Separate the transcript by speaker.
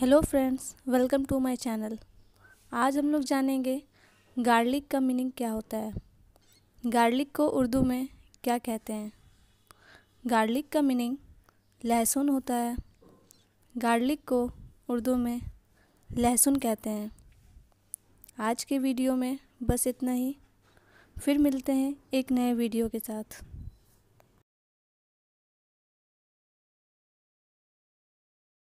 Speaker 1: hello friends welcome to my channel आज हम लोग जानेंगे गार्लिक का मीनिंग क्या होता है गार्लिक को उर्दू में क्या कहते हैं गार्लिक का मीनिंग लहसुन होता है गार्लिक को उर्दू में लहसुन कहते हैं आज के वीडियो में बस इतना ही फिर मिलते हैं एक नए वीडियो के साथ